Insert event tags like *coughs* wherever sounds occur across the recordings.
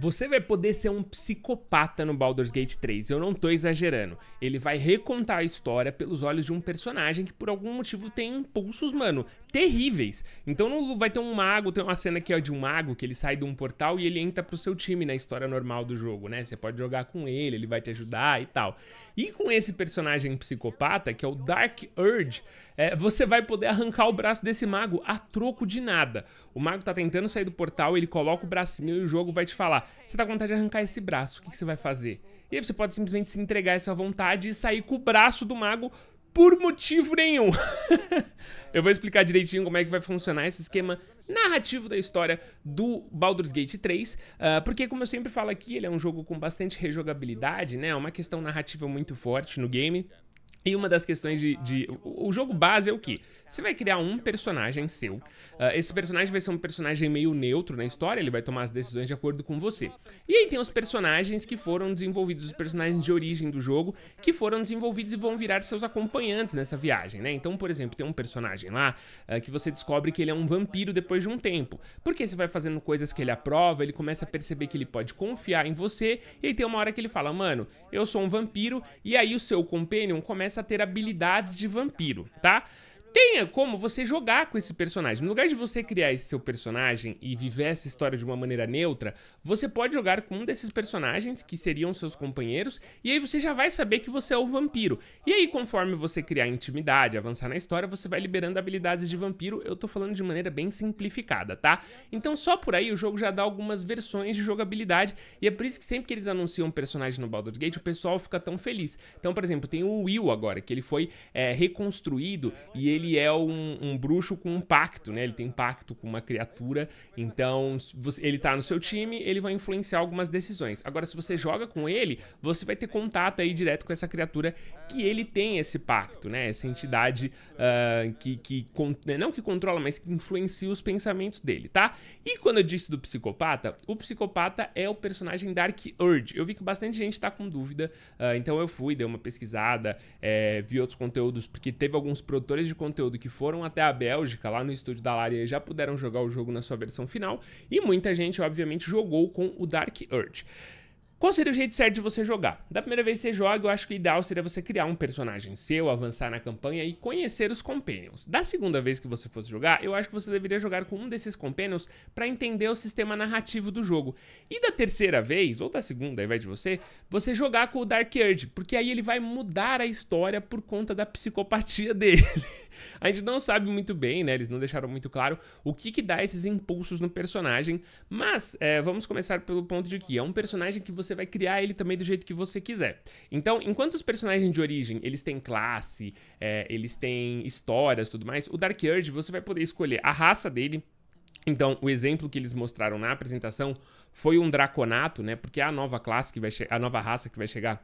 Você vai poder ser um psicopata no Baldur's Gate 3, eu não tô exagerando. Ele vai recontar a história pelos olhos de um personagem que por algum motivo tem impulsos, mano, terríveis. Então não vai ter um mago, tem uma cena que é de um mago que ele sai de um portal e ele entra pro seu time na história normal do jogo, né? Você pode jogar com ele, ele vai te ajudar e tal. E com esse personagem psicopata, que é o Dark Urge, é, você vai poder arrancar o braço desse mago a troco de nada. O mago tá tentando sair do portal, ele coloca o bracinho e o jogo vai te falar: você tá com vontade de arrancar esse braço, o que, que você vai fazer? E aí você pode simplesmente se entregar a essa vontade e sair com o braço do mago por motivo nenhum. *laughs* eu vou explicar direitinho como é que vai funcionar esse esquema narrativo da história do Baldur's Gate 3, uh, ah, porque como eu sempre falo aqui, ele é um jogo com bastante rejogabilidade, né? É Uma questão narrativa muito forte no game. E uma das questões de, de... O jogo base é o que? Você vai criar um personagem seu. Uh, esse personagem vai ser um personagem meio neutro na história, ele vai tomar as decisões de acordo com você. E aí tem os personagens que foram desenvolvidos, os personagens de origem do jogo, que foram desenvolvidos e vão virar seus acompanhantes nessa viagem, né? Então, por exemplo, tem um personagem lá uh, que você descobre que ele é um vampiro depois de um tempo. Porque você vai fazendo coisas que ele aprova, ele começa a perceber que ele pode confiar em você, e aí tem uma hora que ele fala, mano, eu sou um vampiro, e aí o seu companion começa a ter habilidades de vampiro, tá? tenha como você jogar com esse personagem. No lugar de você criar esse seu personagem e viver essa história de uma maneira neutra, você pode jogar com um desses personagens que seriam seus companheiros, e aí você já vai saber que você é o vampiro. E aí, conforme você criar intimidade, avançar na história, você vai liberando habilidades de vampiro. Eu tô falando de maneira bem simplificada, tá? Então, só por aí o jogo já dá algumas versões de jogabilidade, e é por isso que sempre que eles anunciam um personagem no Baldur's Gate, o pessoal fica tão feliz. Então, por exemplo, tem o Will agora, que ele foi é, reconstruído e ele ele é um, um, bruxo com um pacto, né? Ele tem pacto com uma criatura. Então, você, ele tá no seu time, ele vai influenciar algumas decisões. Agora, se você joga com ele, você vai ter contato aí direto com essa criatura que ele tem esse pacto, né? Essa entidade uh, que, que né? não que controla, mas que influencia os pensamentos dele, tá? E quando eu disse do psicopata, o psicopata é o personagem Dark Urge. Eu vi que bastante gente tá com dúvida, uh, então eu fui, dei uma pesquisada, é, vi outros conteúdos, porque teve alguns produtores de conteúdo conteúdo que foram até a Bélgica, lá no estúdio da Larian, já puderam jogar o jogo na sua versão final, e muita gente, obviamente, jogou com o Dark Urge. Qual seria o jeito certo de você jogar? Da primeira vez que você joga, eu acho que o ideal seria você criar um personagem seu, avançar na campanha e conhecer os companions. Da segunda vez que você fosse jogar, eu acho que você deveria jogar com um desses companions para entender o sistema narrativo do jogo. E da terceira vez, ou da segunda, ao invés de você, você jogar com o Dark Urge, porque aí ele vai mudar a história por conta da psicopatia *laughs* dele. A gente não sabe muito bem, né? Eles não deixaram muito claro o que, que dá esses impulsos no personagem, mas é, vamos começar pelo ponto de que é um personagem que você vai criar ele também do jeito que você quiser. Então, enquanto os personagens de origem eles têm classe, é, eles têm histórias, tudo mais, o Dark Urge você vai poder escolher a raça dele. Então, o exemplo que eles mostraram na apresentação foi um draconato, né? Porque é a nova classe que vai a nova raça que vai chegar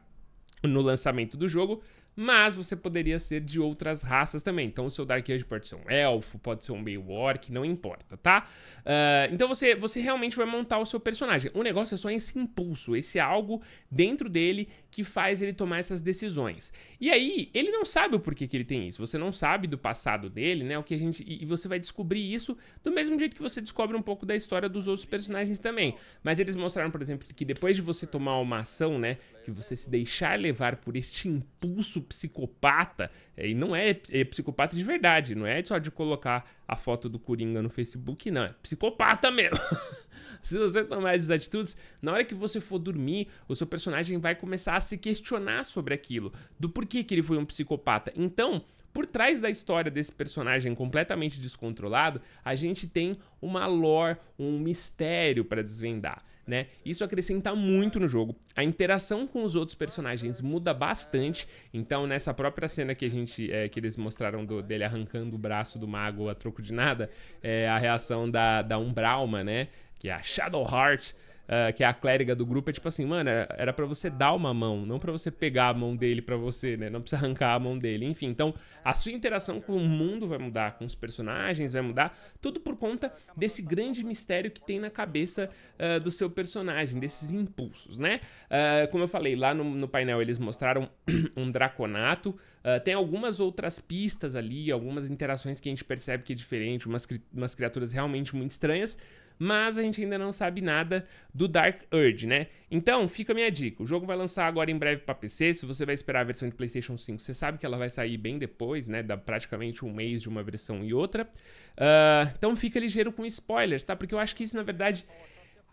no lançamento do jogo mas você poderia ser de outras raças também. Então o seu Dark Age pode ser um elfo, pode ser um meio orc, não importa, tá? Uh, então você, você realmente vai montar o seu personagem. O negócio é só esse impulso, esse algo dentro dele que faz ele tomar essas decisões. E aí, ele não sabe o porquê que ele tem isso. Você não sabe do passado dele, né? O que a gente e você vai descobrir isso do mesmo jeito que você descobre um pouco da história dos outros personagens também. Mas eles mostraram, por exemplo, que depois de você tomar uma ação, né, que você se deixar levar por este impulso psicopata, é, e não é, é psicopata de verdade, não é só de colocar a foto do Coringa no Facebook, não, é psicopata mesmo. *laughs* se você tomar essas atitudes, na hora que você for dormir, o seu personagem vai começar a se questionar sobre aquilo, do porquê que ele foi um psicopata. Então, por trás da história desse personagem completamente descontrolado, a gente tem uma lore, um mistério para desvendar né? Isso acrescenta muito no jogo. A interação com os outros personagens muda bastante. Então, nessa própria cena que a gente é, que eles mostraram do, dele arrancando o braço do mago a troco de nada, é, a reação da, da Umbralma, né? Que é a Shadowheart. Uh, que é a clériga do grupo, é tipo assim, mano, é, era para você dar uma mão, não para você pegar a mão dele para você, né? Não precisa *laughs* arrancar a mão dele. Enfim, então a sua interação com o mundo vai mudar, com os personagens vai mudar, tudo por conta desse grande mistério que tem na cabeça uh, do seu personagem, desses impulsos, né? Uh, como eu falei, lá no, no painel eles mostraram *clears throat* um draconato. Uh, tem algumas outras pistas ali, algumas interações que a gente percebe que é diferente, umas, cri umas criaturas realmente muito estranhas mas a gente ainda não sabe nada do Dark Urge, né? Então, fica a minha dica. O jogo vai lançar agora em breve para PC. Se você vai esperar a versão de PlayStation 5, você sabe que ela vai sair bem depois, né? Dá praticamente um mês de uma versão e outra. Uh, então, fica ligeiro com spoilers, tá? Porque eu acho que isso, na verdade.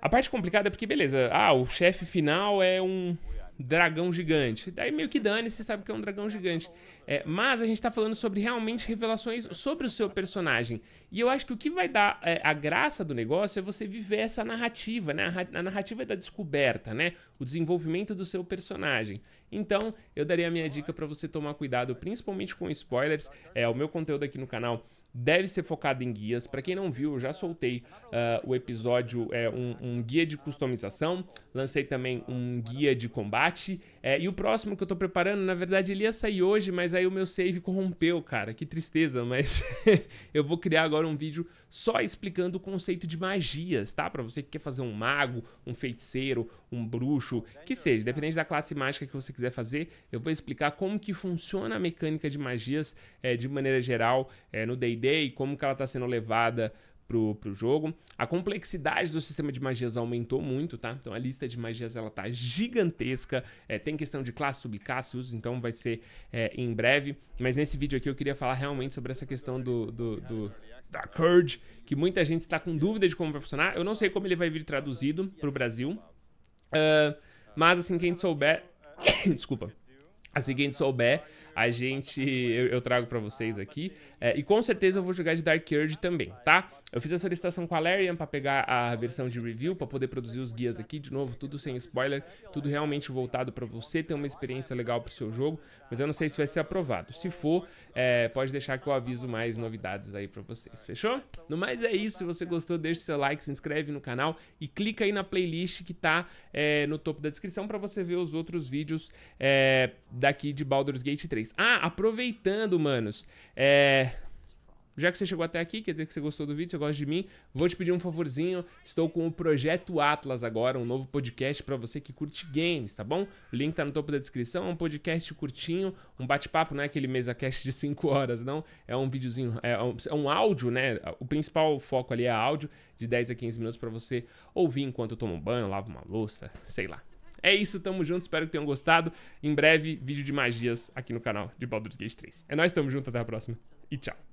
A parte complicada é porque, beleza, ah, o chefe final é um dragão gigante. Daí meio que dane, você sabe que é um dragão gigante. É, mas a gente está falando sobre realmente revelações sobre o seu personagem. E eu acho que o que vai dar é, a graça do negócio é você viver essa narrativa, né? A, a narrativa é da descoberta, né? O desenvolvimento do seu personagem. Então, eu daria a minha dica para você tomar cuidado, principalmente com spoilers. É, o meu conteúdo aqui no canal deve ser focado em guias. Para quem não viu, eu já soltei uh, o episódio, é, um, um, guia de customização, lancei também um guia de combate, é, e o próximo que eu tô preparando, na verdade ele ia sair hoje, mas aí o meu save corrompeu, cara, que tristeza, mas *laughs* eu vou criar agora um vídeo só explicando o conceito de magias, tá? Para você que quer fazer um mago, um feiticeiro, um bruxo, que seja, dependente da classe mágica que você quiser fazer, eu vou explicar como que funciona a mecânica de magias é, de maneira geral é, no D&D e como que ela está sendo levada pro, pro jogo. A complexidade do sistema de magias aumentou muito, tá? Então a lista de magias ela tá gigantesca. É, tem questão de classe, subclasse, uso, então vai ser é, em breve. Mas nesse vídeo aqui eu queria falar realmente sobre essa questão do, do, do da Curd, que muita gente está com dúvida de como vai funcionar. Eu não sei como ele vai vir traduzido pro Brasil. Uh, mas assim, quem souber. *coughs* Desculpa. Assim que a gente souber, a gente. Eu, eu trago para vocês aqui. É, e com certeza eu vou jogar de Dark Urge também, tá? Eu fiz a solicitação com a Larian para pegar a versão de review, para poder produzir os guias aqui, de novo, tudo sem spoiler, tudo realmente voltado para você ter uma experiência legal para o seu jogo, mas eu não sei se vai ser aprovado. Se for, é, pode deixar que eu aviso mais novidades aí para vocês, fechou? No mais é isso, se você gostou, deixa seu like, se inscreve no canal e clica aí na playlist que tá é, no topo da descrição para você ver os outros vídeos é, daqui de Baldur's Gate 3. Ah, aproveitando, manos, é já que você chegou até aqui, quer dizer que você gostou do vídeo, você gosta de mim, vou te pedir um favorzinho. Estou com o Projeto Atlas agora, um novo podcast para você que curte games, tá bom? O link tá no topo da descrição. É um podcast curtinho, um bate-papo, não é aquele mesa cast de 5 horas, não. É um videozinho, é um, é um, áudio, né? O principal foco ali é áudio, de 10 a 15 minutos para você ouvir enquanto toma um banho, lava uma louça, sei lá. É isso, tamo junto, espero que tenham gostado. Em breve, vídeo de magias aqui no canal de Baldur's Gate 3. É nóis, tamo junto, até a próxima e tchau.